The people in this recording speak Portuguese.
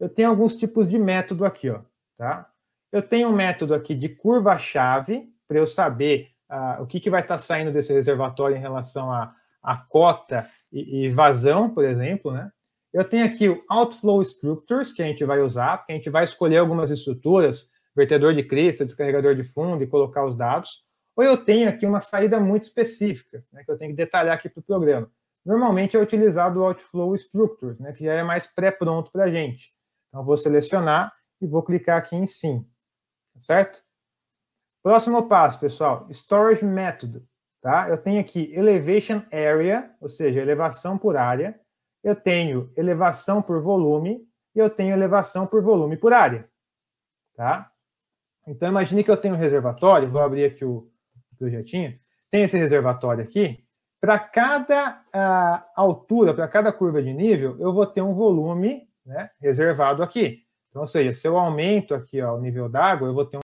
eu tenho alguns tipos de método aqui, ó, tá? Eu tenho um método aqui de curva-chave, para eu saber ah, o que, que vai estar tá saindo desse reservatório em relação à a, a, cota e, e, vazão, por exemplo, né? Eu tenho aqui o Outflow Structures, que a gente vai usar, porque a gente vai escolher algumas estruturas, vertedor de crista, descarregador de fundo e colocar os dados. Ou eu tenho aqui uma saída muito específica, né, que eu tenho que detalhar aqui para o programa. Normalmente é utilizado o Outflow Structures, né, que já é mais pré-pronto para a gente. Então, vou selecionar e vou clicar aqui em Sim, tá certo? Próximo passo, pessoal, Storage Method, tá? Eu tenho aqui Elevation Area, ou seja, elevação por área, eu tenho elevação por volume e eu tenho elevação por volume por área, tá? Então, imagine que eu tenho um reservatório, vou abrir aqui o projetinho, tem esse reservatório aqui, para cada uh, altura, para cada curva de nível, eu vou ter um volume né, reservado aqui. Então, ou seja, se eu aumento aqui ó, o nível d'água, eu vou ter